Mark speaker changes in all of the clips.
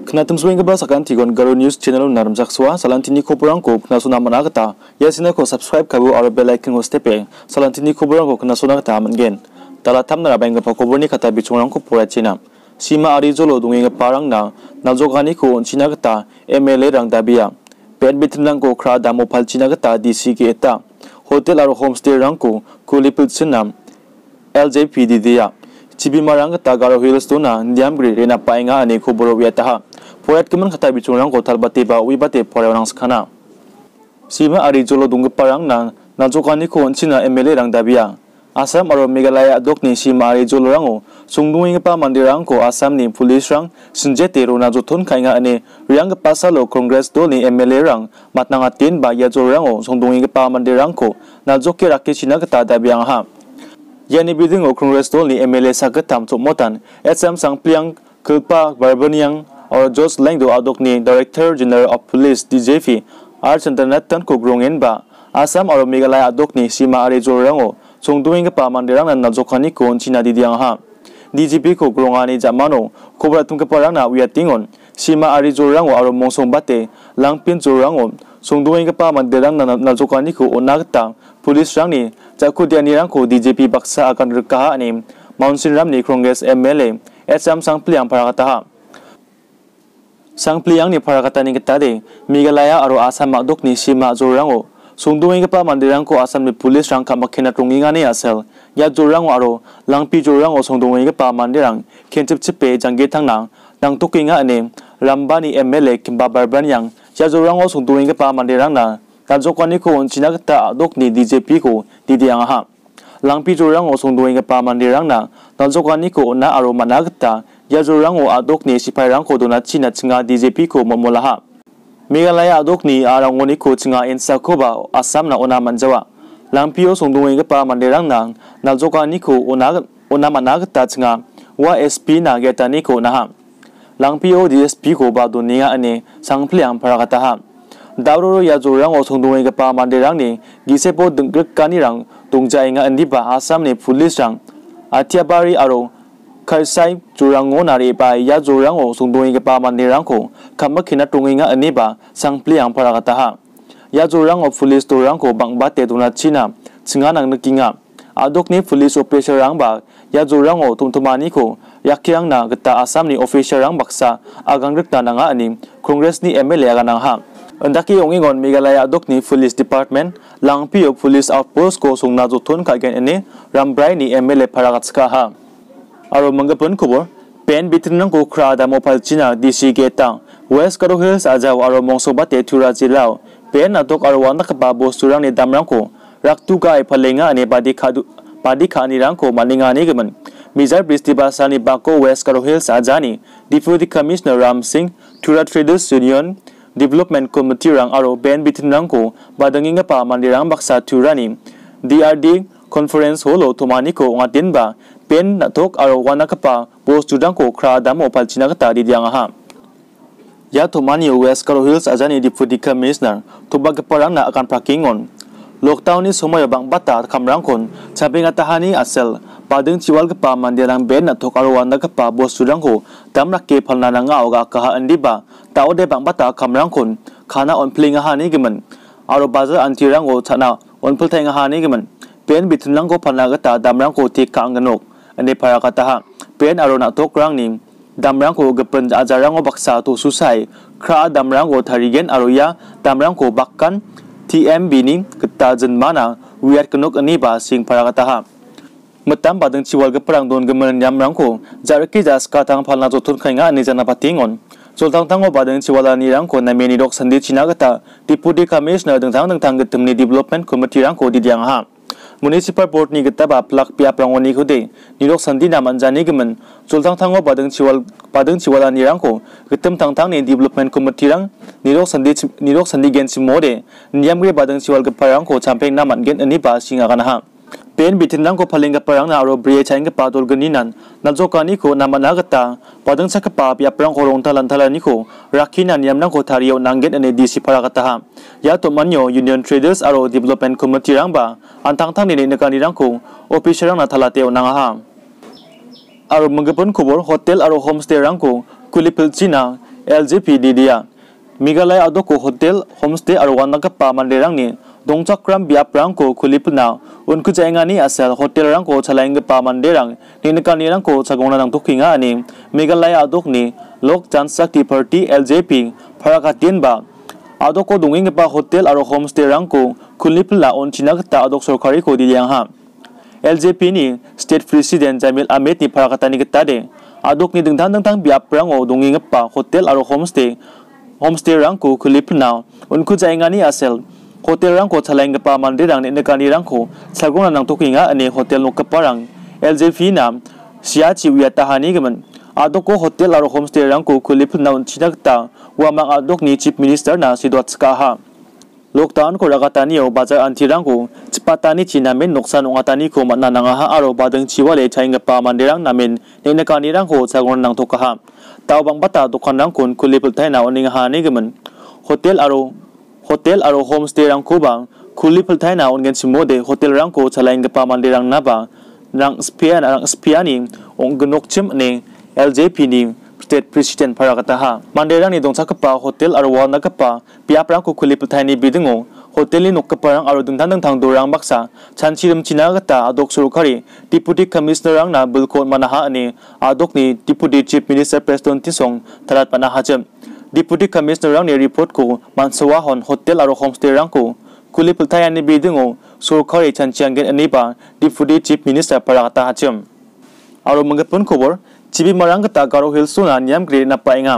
Speaker 1: Kena swing ke basa kan tigon garo news channel narum jakswa salantini khoburang ko khna suna mana kata yasina ko subscribe kabu aro bell icon ko stepe salantini khoburang ko suna kata amangen tala tham nara bang pa khoburni kata bichungrang ko pura china sima ari jolo dungi ga parang na naljogani ko china kata emele rang dabia pet bitrang ko khra damo pal china kata dc ke eta hotel aro homestay rang ko kulipil chinam ljpd dia chibimarang kata garo hills tuna ndiamgri rena painga ani khoboro wiataha poyat kiman khata bi chungrang kothal bate ba ui bate porewrang skhana sima ari jolo dunggipa rang na najokani ko onchina emele rang dabia Asam aro dok ni sima ari jolo rango sungdungipa mandirang ko ni pulis rang sinjete ro najothon khainga ane riang pasalo Congress dolni emele rang matnanga tin ba ya jolo rango sungdungipa rang ko najokke rakechina kata dabiang ha Yani bidingo kongres dolni emele sagat tam motan SM sang piang kelpa barbaniang or Jos Langdo Adokni, Director General of Police DJP, Arch and Nathan Kugrung Enba, Assam or Megalaya Adokni, Sima Arizo Rango, Chung Duing Pa Mandirang and Nazokani China Didiang Ha. DGP Kugrungani Jamano, Kobra Tungkaparana, we are Tingon, Sima Arizo Rango or Monsong Bate, langpin Pin Zorango, Chung Duing Pa Mandirang and Nazokani Ku Unagta, Police Rangni, Jakudiani Rangko, DGP Baksa Akan Rukaha ane. Mount Sin Ramni Krongas MLA, SM Sang Pliang Parangataha. sang pliang ni parakata ni kita de migalaya aro asam madok ni sima zorango sungduing pa mandirang ko asam ni pulis rang ka makhina tungi nga ni asel ya zorang aro langpi zorang o sungduing pa mandirang kenchip chipe jangge thangna nang tokinga ane rambani mla kimba barban yang ya zorang o sungduing pa mandirang na tanjokwani ko onchina kita adok ni djp ko didiang ha langpi zorang o sungduing pa mandirang na tanjokwani ko na aro managta Yazurango adokni sipairangko donat china chinga DJP ko momolaha. Meghalaya adokni arangoni ko chinga ensakoba asamna ona manjawa. Lampiyo songdungwe pa manderang nang naljokani ko ona ona managta chinga YSP na getani ko naha. Lampiyo DSP ko ba dunia ane sangpliang paragataha. Dauro Yazurango songdungwe pa manderang ni gisepo dengkani rang tungjainga andiba asam ni pulis rang. Atiabari arong खाई चुरांगो नारी या जोरांगो सूदोंगा को खम खिना टूंगा अनेब संग या जोरांगो पुलिस तुरंग बंगबा तेदोना छिना छिंगा नंग किंगा आदोकने पुलिस ऑफिसर या जोरांगो तुमथुमानी को याखियांग गता आसाम ऑफिसर बक्सा अगंगा अनी कॉन्ग्रेस की एम एल ए अंदाकि ओंगीगोन मेघालय आदोकनी पुलिस डिपार्टमेंट लांगपीओ पुलिस आउटपोस्ट को सूंगना जोथोन खागेन एने रामब्राई एम एल ए फरागत्सका हा aro mangapun kubor pen bitrinang ko khra da mopal china dc ke ta west karo hills ajau aro mongsoba te thura jilao pen atok aro wanda ka babo surang ne damrang ko raktu ka e phalenga ane badi khadu badi khani rang ko maninga ne gaman मिजार बृष्टिबासानी बाको West Garo Hills आजानी deputy commissioner Ram Singh Tura traders union development committee रंग और बेन बिथिन रंग को बादंगिंगा पा मंदिरांग बक्सा थुरानी डीआरडी कॉन्फ्रेंस होलो तुमानी को आतिन बा pen na thok aro wana kapa bo student ko khra opal china kata di diang ha ya thomani west karo hills ajani deputy commissioner thuba keparang na akan prakingon lockdown ni somoy bang bata kamrang kon chabing atahani asel padeng chiwal ke mandi lang ben na thok aro wana kapa bo student ko dam rakke phalna nanga kaha andiba tau de bang bata kamrang kon khana on plinga hani gemen aro bazar anti o chana on phul hani gemen pen bithulang ko phalna ga ta damrang tik ka Ani para kataha pen arona tok rang ning damrang ko gepen ajarang o baksa to susai kra damrang o tharigen aroya damrang ko bakkan TM bini kita jen mana wiat kenuk ani ba sing para kataha metam badeng ciwal geperang don gemen yamrang ko jarki jas katang phalna jotun khainga ani jana patingon Sultan Tango Badang Ciwala Nirangko Nameni Dok Sandi Chinagata Deputy Commissioner Dengtang Dengtang Getemni Development Committee Rangko Didiang Ham municipal board ni gata ba plak pia plong ni khude nirok sandina manjani gemen chulthang thango badang chiwal badang chiwala ni rang ko gitem thang thang ni development committee rang nirok sandi nirok sandi gen simode niyam ge badang chiwal ge parang ko champeng na man gen ani ba singa kana ha pen bitinang ko paling ka parang na aro brie chain ka patol ganinan nalzo kani ko padang sak ka pap ya parang ko rongta lantala ni ko rakina niyam tario nangget ane disi para kataha ya to manyo union traders aro development committee rangba, antang tang nene nakani rang ko official rang na talateo aro mangapon kubor hotel aro homestay rang ko kulipil china LGPDDA Migalai adoko hotel, homestay aro wanaka pa mandirang ni दोंचक्रम ब्याप्रांग को खुलीपना उनकु जायगानि आसेल होटेल रंग को छलाइंगपा मानदे रंग निनकानि रंग को छगोना रंग थुखिङा अनि मेघालय आदोकनि लोक जन शक्ति पार्टी एलजेपी फराका तिनबा आदोको दुंगिंगपा होटेल आरो और स्टे रंग को खुलीपला ओनचिनगता आदोक सरकारी को दिलियाहा एलजेपी ने स्टेट प्रेसिडेंट जामिल अमित नि फराकातानि गतादे आदोकनि दंदां दंदां ब्याप्रांग ओ दुंगिंगपा होटेल आरो होम स्टे होम रंग को खुलीपना उनकु जायगानि असल hotel rangko ko pa gapa mandir rang ne kani rangko ko nang to kinga ane hotel no kapa rang LJP na sia chiwi tahani gaman adok hotel aro homestay rang ko kulip na unchinak ta wa ma adok ni chief minister na sidwat ha lockdown ko ragatani yo bazar anti rangko ko chipatani china men noksan ongatani ko manna nanga ha aro badang chiwale chainga pa mandirang namen ne kani rang ko chalgong nang to ka ha bang bata dokan rang kun kulip thaina oninga ha ne gaman hotel aro hotel aro homestay rang ko bang kuli peltai na ongen simo de hotel rang ko chalain gapa mandi rang na bang rang spian rang spiani ong genok chim ne LJP ni state president p a r a k a t a h a m a n d i r a n g n i d o n g s a k a p a hotel aro wa nakapa piaprangko kuli peltaini bidingo hotel n n g o k a a a p r n a r dung dang dang dorang adok suru deputy chan china commissioner rang n kata baksa kari chirim 호텔이 녹급파랑 아로 등탄등탕 도랑 박사 잔치름 지나갔다 아독 수로카리 디푸티 커미셔너랑 나 물고 만나하니 아독니 디푸티 칩 미니스터 프레스톤 티송 다랏 만나하 m deputy commissioner रंग ने रिपोर्ट को मानसवा हन होटल और होमस्टे रंग को कुली पुलथायानि बिदिङो सरकार एचन चियांगेन अनिबा डिप्यूटी चीफ मिनिस्टर परागता हाचम और मंगपन खबर चिबी मरंग ता गारो हिल सुना नियम ग्रे ना पाएगा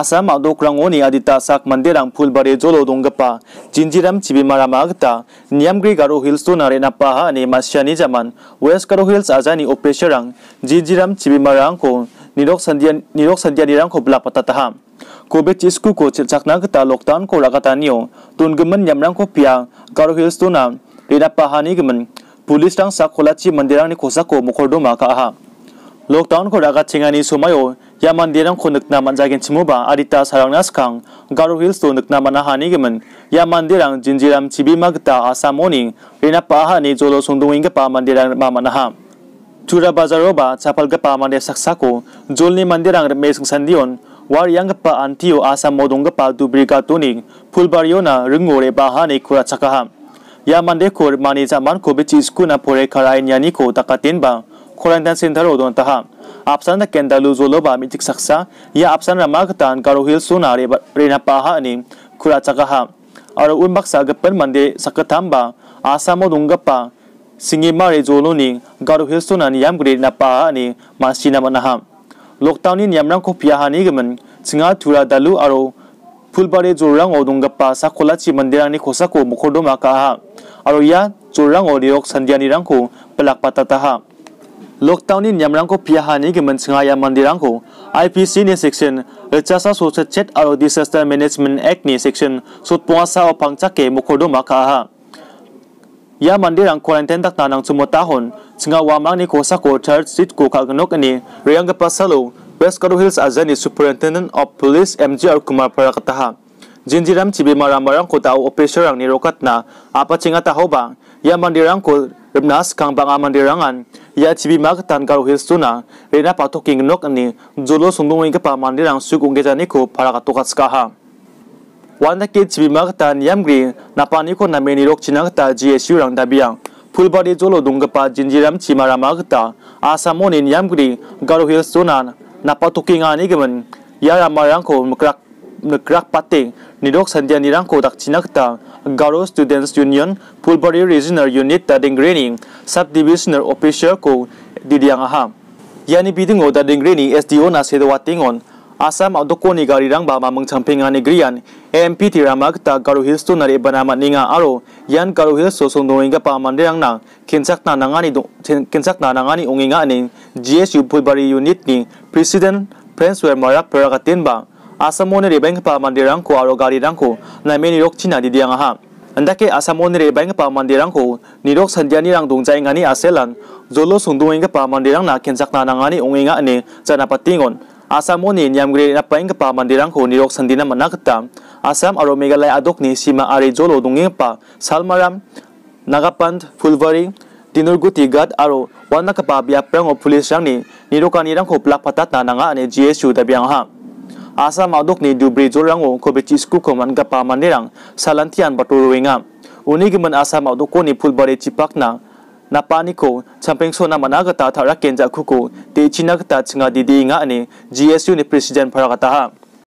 Speaker 1: आसाम आदोक्रांगोनि आदिता साक मंदिरं फुलबारे जोलो दोंगपा जिंजिरम चिबी मरामागता नियमग्री गारो हिल्स तो नारे ना पाहा अनि मासियानि जमान वेस्ट गारो हिल्स आजानि ओपेशरं जिंजिरम चिबी मरांग को निरोग संध्या निरोग संध्या निरंग को ब्लापता तहाम covid Kobet isku ko chilchakna gita lockdown ko ragatanio को nyamrangko pia garo hills tuna rina pahani giman police टांग सा खोलाची मंदिरांग खोसा को मुखरदमा काहा लॉकडाउन को रागा चिंगानी समायो या मंदिरांग को नकना मंजागे चिमोबा आदिता सारंगना स्कांग गारो हिल्स तो नकना मना हानि गमन या मंदिरांग चिबी मगता आसा मोनिंग रेना पाहानि जोलो सुंदुविंग पा मंदिरांग मा मना चूरा बाजारों बा चापल गपा मंदिर सक्सा को जोलनी मंदिरांग मेसंग संदियोन waryang pa antio asa modong pa tu brigatuning pulbariona ringore bahane kura chakaham yamande kor mani zaman ko bichi skuna pore karain yani ko takatin ba quarantine center odon taha apsan kendalu zolo ba mitik saksa ya apsan ramagtan karo hil suna re rena paha ani kura chakaha aro unbak sagapan mande sakatham ba asamo dungappa singima re zolo ni garo hil suna ni yam gre na paha ani masina manaham lockdown नियम पिया हाने गमन सिंगा थुरा दालू और फुलबारी जोरंग दुंगप्पा साखोलाची मंदिर खोसा को मुखरदमा कहा और यह चोरंग रिओक संध्या रंग को पलाक पाता लॉकडाउन नियम पिया हाने गमन सिंगा या मंदिर को आई पी सी ने सेक्शन रिचासा सोसे चेट और डिजास्टर मेनेजमेंट एक्ट ने सेक्शन सुतपुआसा और पंचा के मुखरदमा कहा ia mandirang kuarantin tak nanang tahun sehingga wamang ni kosa ko church street ko kalgnok ini riang ke pasalo West Karo Hills azani superintendent of police MGR Kumar Parakataha jinjiram chibi maramarang ko tao rang ang nirokatna apa cinga taho bang ia mandirang ko remnas kang bang mandirangan ia chibi magtan Karo Hills tuna rena patok kingnok ini jolo sundungin ke pa mandirang sukung gejani para parakatokat skaha wanaki chibimag tan yamgri napani ko nameni rok chinag ta GSU rang dabiang fulbari jolo dungpa jinjiram chimaramag ta asamonin yamgri garo hills zonan napatuki ngani gemen yaramarang ko mkrak nekrak pate nidok sandia nirang ko dak chinak ta garo students union body regional unit ta dengreni subdivisional officer ko didiang Aham. yani bidingo ta dengreni SDO na sedawati ngon Asam adoko ni gari rang bama mengcamping champing ani grian AMP ti ramak ta garu hills tu nare banama ninga aro yan garu hills so so noinga pa mandirang na kinsak na nangani do kinsak na nangani onginga ani GSU Pulbari unit ni president Prince Wer Marak Perakatin ba Asamone ribeng pa mandirang ko aro gari rang ko na meni rok china di diang ha Andake Asamone ribeng pa mandirang ko nirok sandiani rang dongjaing ani aselan jolo sungdungeng pa mandirang na kinsak na nangani onginga ani janapatingon Asam oni nyamgre na paing pa mandirang ko nirok sandina manakta. Asam aro adok ni sima are jolo dungeng pa Salmaram, Nagapand, Fulvari, Dinurguti Gad aro wana kapa biaprang o pulis rangni nirokani ko plak patat na nanga ane GSU tabiang ha. Asam ni dubri jorango kobechi skuko mangapa mandirang salantian baturuinga. Unigiman asam adokoni Fulvari cipakna napaniko champeng so namana gata thara kenja khuko te china gata chinga didi nga ane gsu n i president phara k a t a ha